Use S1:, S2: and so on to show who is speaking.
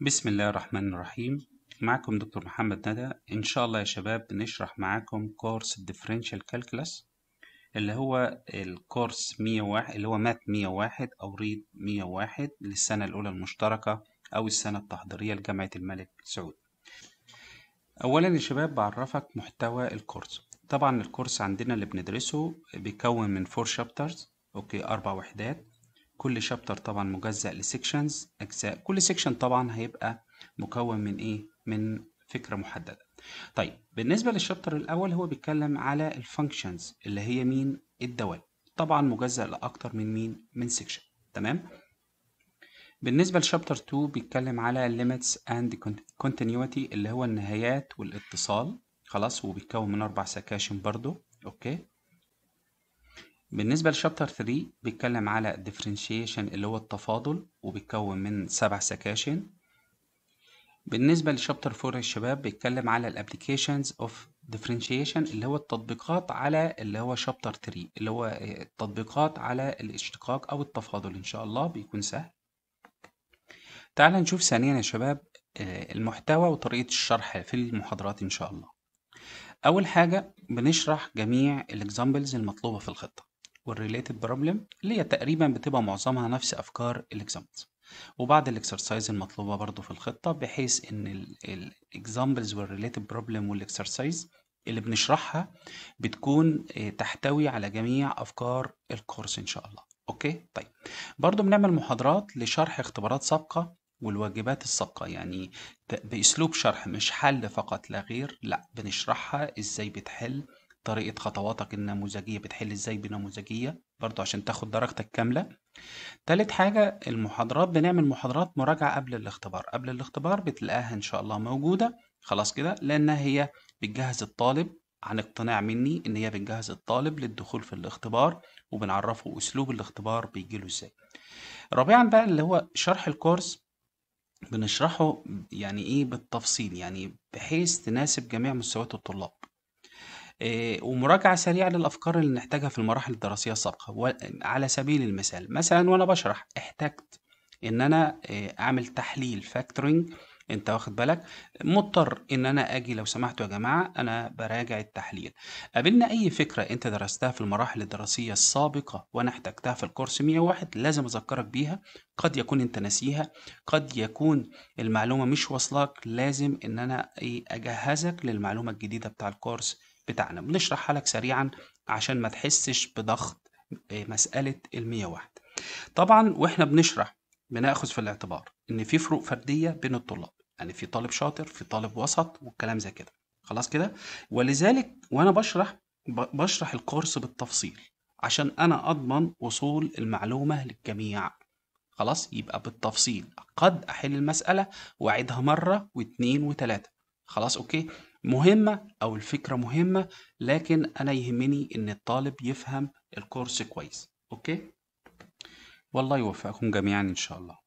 S1: بسم الله الرحمن الرحيم معكم دكتور محمد ندى ان شاء الله يا شباب بنشرح معاكم كورس الديفرنشال كالكلس اللي هو الكورس 101 اللي هو مات 101 او ريد 101 للسنه الاولى المشتركه او السنه التحضيريه لجامعه الملك سعود اولا يا شباب بعرفك محتوى الكورس طبعا الكورس عندنا اللي بندرسه بيكون من فور شابترز اوكي اربع وحدات كل شابتر طبعا مجزأ لسيكشنز أجزاء كل سيكشن طبعا هيبقى مكون من إيه؟ من فكرة محددة طيب بالنسبة للشابتر الأول هو بيتكلم على الفانكشنز اللي هي مين؟ الدوال طبعا مجزأ لأكتر من مين؟ من سيكشن تمام؟ بالنسبة لشابتر 2 بيتكلم على limits and continuity اللي هو النهايات والاتصال خلاص وبيتكون من أربع سكاشن برضو أوكي بالنسبة لشابتر 3 بيتكلم على الديفرنشيشن اللي هو التفاضل وبيتكون من سبع سكاشن بالنسبة لشابتر 4 الشباب بيتكلم على الابليكيشنز اوف ديفرنشيشن اللي هو التطبيقات على اللي هو شابتر 3 اللي هو التطبيقات على الاشتقاق او التفاضل ان شاء الله بيكون سهل تعال نشوف ثانيا يا شباب آه، المحتوى وطريقة الشرح في المحاضرات ان شاء الله اول حاجة بنشرح جميع الاكزامبلز المطلوبة في الخطة والريليتد بروبلم اللي هي تقريبا بتبقى معظمها نفس افكار الاكزامبلز وبعض الاكسرسايز المطلوبه برضو في الخطه بحيث ان الاكزامبلز والريليتد بروبلم والاكسرسايز اللي بنشرحها بتكون آه، تحتوي على جميع افكار الكورس ان شاء الله اوكي طيب برضو بنعمل محاضرات لشرح اختبارات سابقه والواجبات السابقة يعني بأسلوب شرح مش حل فقط لا غير لا بنشرحها ازاي بتحل طريقة خطواتك النموذجية بتحل ازاي بنموذجية برضو عشان تاخد درجتك كاملة تالت حاجة المحاضرات بنعمل محاضرات مراجعة قبل الاختبار قبل الاختبار بتلاقيها ان شاء الله موجودة خلاص كده لانها هي بتجهز الطالب عن اقتناع مني ان هي بتجهز الطالب للدخول في الاختبار وبنعرفه اسلوب الاختبار بيجي له ازاي رابعا بقى اللي هو شرح الكورس بنشرحه يعني ايه بالتفصيل يعني بحيث تناسب جميع مستويات الطلاب آه، ومراجعة سريعة للأفكار اللي نحتاجها في المراحل الدراسية السابقة على سبيل المثال مثلا وأنا بشرح احتجت إن أنا آه، أعمل تحليل فاكتورنج انت واخد بالك مضطر ان انا اجي لو سمحتوا يا جماعه انا براجع التحليل قابلنا اي فكره انت درستها في المراحل الدراسيه السابقه وانا احتجتها في الكورس 101 لازم اذكرك بيها قد يكون انت ناسيها قد يكون المعلومه مش واصلاك لازم ان انا إيه، اجهزك للمعلومه الجديده بتاع الكورس بتاعنا بنشرحها لك سريعا عشان ما تحسش بضغط آه، مسألة المية واحد طبعا واحنا بنشرح بناخذ في الاعتبار ان في فروق فردية بين الطلاب يعني في طالب شاطر في طالب وسط والكلام زي كده خلاص كده ولذلك وانا بشرح بشرح الكورس بالتفصيل عشان انا اضمن وصول المعلومة للجميع خلاص يبقى بالتفصيل قد احل المسألة واعيدها مرة واتنين وتلاتة خلاص اوكي مهمة أو الفكرة مهمة لكن أنا يهمني إن الطالب يفهم الكورس كويس أوكي والله يوفقكم جميعا إن شاء الله